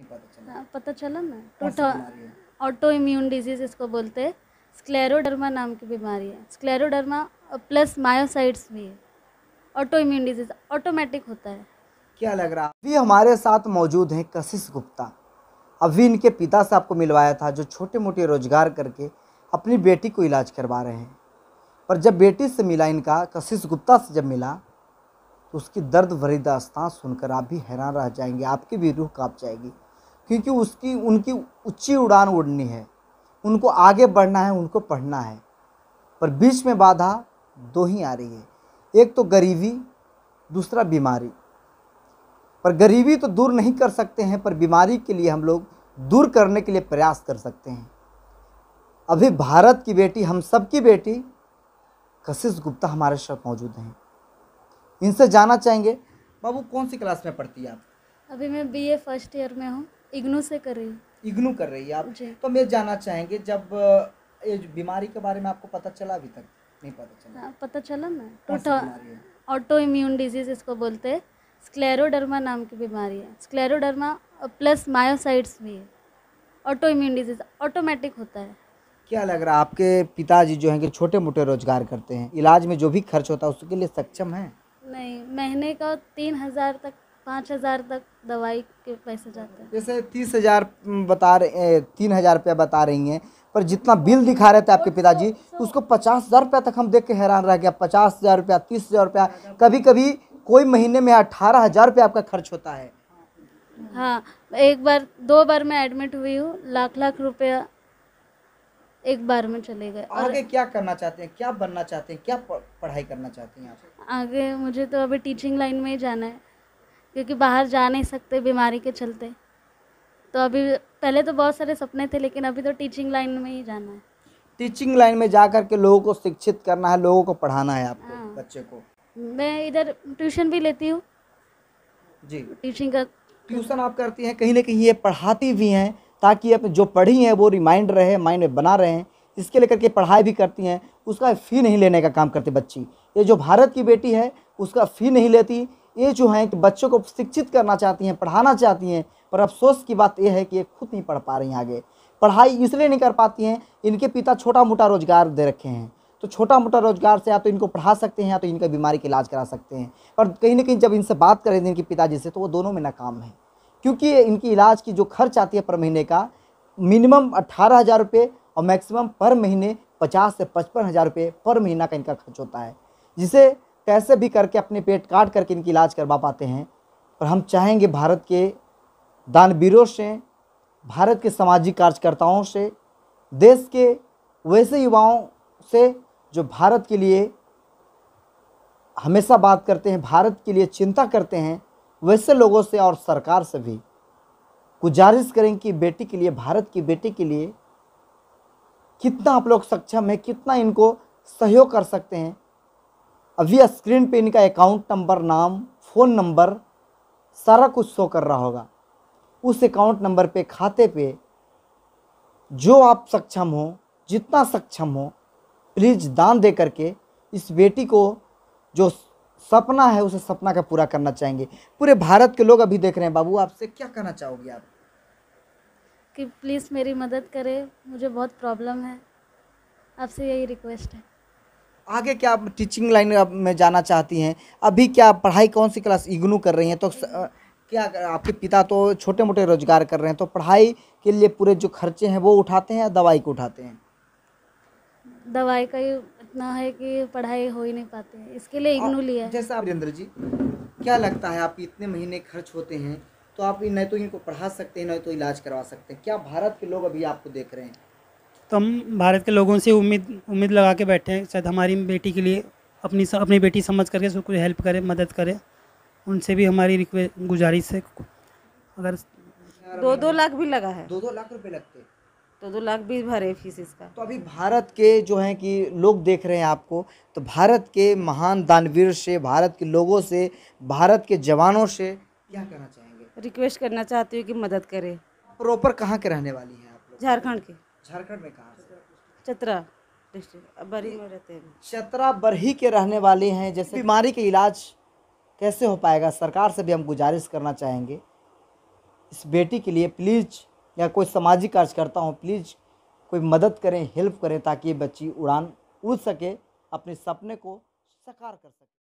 हाँ, पता चला ना टोटो ऑटो इम्यून डिजीज इसको बोलते हैं स्क्लेरोडर्मा नाम की बीमारी है स्क्लेरोडर्मा प्लस मायोसाइट्स भी है ऑटो इम्यून डिजीज ऑटोमेटिक होता है क्या लग रहा अभी हमारे साथ मौजूद हैं कशिश गुप्ता अभी इनके पिता से आपको मिलवाया था जो छोटे मोटे रोजगार करके अपनी बेटी को इलाज करवा रहे हैं पर जब बेटी से मिला इनका कशिश गुप्ता से जब मिला तो उसकी दर्द भरी दास्तान सुनकर आप भी हैरान रह जाएंगे आपकी भी रूह काँप जाएगी क्योंकि उसकी उनकी ऊंची उड़ान उड़नी है उनको आगे बढ़ना है उनको पढ़ना है पर बीच में बाधा दो ही आ रही है एक तो गरीबी दूसरा बीमारी पर गरीबी तो दूर नहीं कर सकते हैं पर बीमारी के लिए हम लोग दूर करने के लिए प्रयास कर सकते हैं अभी भारत की बेटी हम सब की बेटी कशिश गुप्ता हमारे साथ मौजूद हैं इनसे जाना चाहेंगे बाबू कौन सी क्लास में पढ़ती है आप अभी मैं बीए फर्स्ट ईयर में हूँ इग्नू से कर रही हूँ इग्नू कर रही है आप तो हम ये जानना चाहेंगे जब ये बीमारी के बारे में आपको पता चला अभी तक नहीं पता चला आ, हाँ, पता चला ना टोटल ऑटो इम्यून डिजीज इसको बोलते हैं स्क्लेरोडर्मा नाम की बीमारी है स्क्लेरोडर्मा प्लस मायोसाइट्स भी है ऑटो इम्यून डिजीज ऑटोमेटिक होता है क्या लग रहा है आपके पिताजी जो हैं कि छोटे मोटे रोजगार करते हैं इलाज में जो भी खर्च होता है उसके लिए सक्षम है नहीं महीने का तीन हज़ार तक पाँच हज़ार तक दवाई के पैसे जाते हैं जैसे तीस हज़ार बता रहे तीन हज़ार रुपया बता रही हैं पर जितना बिल दिखा रहे थे आपके पिताजी उसको पचास हज़ार रुपया तक हम देख के हैरान रह गया पचास हज़ार रुपया तीस हज़ार रुपया कभी कभी कोई महीने में अठारह हज़ार रुपया आपका खर्च होता है हाँ एक बार दो बार मैं एडमिट हुई हूँ लाख लाख रुपया एक बार में चले गए आगे और क्या करना चाहते हैं क्या बनना चाहते हैं क्या पढ़ाई करना चाहते हैं आप आगे मुझे तो अभी टीचिंग लाइन में ही जाना है क्योंकि बाहर जा नहीं सकते बीमारी के चलते तो अभी पहले तो बहुत सारे सपने थे लेकिन अभी तो टीचिंग लाइन में ही जाना है टीचिंग लाइन में जा कर के लोगों को शिक्षित करना है लोगों को पढ़ाना है आपको हाँ। बच्चे को मैं इधर ट्यूशन भी लेती हूँ जी टीचिंग का ट्यूशन आप करती हैं कहीं ना कहीं ये पढ़ाती भी हैं ताकि आप जो पढ़ी हैं वो रिमाइंड रहे माइंड में बना रहे हैं इसके लेकर के पढ़ाई भी करती हैं उसका फ़ी नहीं लेने का काम करती बच्ची ये जो भारत की बेटी है उसका फ़ी नहीं लेती ये जो हैं कि बच्चों को शिक्षित करना चाहती हैं पढ़ाना चाहती हैं पर अफसोस की बात यह है कि ये खुद नहीं पढ़ पा रही हैं आगे पढ़ाई इसलिए नहीं कर पाती हैं इनके पिता छोटा मोटा रोजगार दे रखे हैं तो छोटा मोटा रोजगार से या तो इनको पढ़ा सकते हैं या तो इनका बीमारी का इलाज करा सकते हैं पर कहीं ना कहीं जब इनसे बात करें इनके पिताजी से तो वो दोनों में नाकाम है क्योंकि इनकी इलाज की जो खर्च आती है पर महीने का मिनिमम अट्ठारह हज़ार रुपये और मैक्सिमम पर महीने पचास से पचपन हज़ार रुपये पर महीना का इनका खर्च होता है जिसे कैसे भी करके अपने पेट काट करके इनकी इलाज करवा पाते हैं और हम चाहेंगे भारत के दानवीरों से भारत के सामाजिक कार्यकर्ताओं से देश के वैसे युवाओं से जो भारत के लिए हमेशा बात करते हैं भारत के लिए चिंता करते हैं वैसे लोगों से और सरकार से भी गुजारिश करें कि बेटी के लिए भारत की बेटी के लिए कितना आप लोग सक्षम है कितना इनको सहयोग कर सकते हैं अभी स्क्रीन पे इनका अकाउंट नंबर नाम फ़ोन नंबर सारा कुछ शो कर रहा होगा उस अकाउंट नंबर पे खाते पे जो आप सक्षम हो जितना सक्षम हो प्लीज़ दान दे करके इस बेटी को जो सपना है उसे सपना का पूरा करना चाहेंगे पूरे भारत के लोग अभी देख रहे हैं बाबू आपसे क्या कहना चाहोगे आप कि प्लीज़ मेरी मदद करें मुझे बहुत प्रॉब्लम है आपसे यही रिक्वेस्ट है आगे क्या आप टीचिंग लाइन में जाना चाहती हैं अभी क्या पढ़ाई कौन सी क्लास इग्नू कर रही हैं तो क्या आपके पिता तो छोटे मोटे रोजगार कर रहे हैं तो पढ़ाई के लिए पूरे जो खर्चे हैं वो उठाते हैं या दवाई को उठाते हैं दवाई का ही इतना है कि पढ़ाई हो ही नहीं पाते हैं इसके लिए इग्नू लिया जैसा आप राजेंद्र जी क्या लगता है आप इतने महीने खर्च होते हैं तो आप न तो इनको पढ़ा सकते हैं न तो इलाज करवा सकते हैं क्या भारत के लोग अभी आपको देख रहे हैं तो हम भारत के लोगों से उम्मीद उम्मीद लगा के बैठे हैं शायद हमारी बेटी के लिए अपनी अपनी बेटी समझ करके उसको कुछ हेल्प करें मदद करें उनसे भी हमारी रिक्वेस्ट गुजारिश है अगर दो दो लाख भी लगा है दो दो लाख रुपए लगते हैं तो दो लाख भी भरे फीस इसका तो अभी भारत के जो हैं कि लोग देख रहे हैं आपको तो भारत के महान दानवीर से भारत के लोगों से भारत के जवानों से क्या कहना चाहेंगे रिक्वेस्ट करना चाहती हूँ कि मदद करे प्रॉपर कहाँ के रहने वाली हैं आप झारखंड के झारखंड में कहा चतरा डिस्ट्रिक्ट बरही में रहते हैं चतरा बरही के रहने वाले हैं जैसे बीमारी के इलाज कैसे हो पाएगा सरकार से भी हम गुजारिश करना चाहेंगे इस बेटी के लिए प्लीज़ या कोई सामाजिक कार्यकर्ता हो प्लीज़ कोई मदद करें हेल्प करें ताकि ये बच्ची उड़ान उड़ सके अपने सपने को साकार कर सके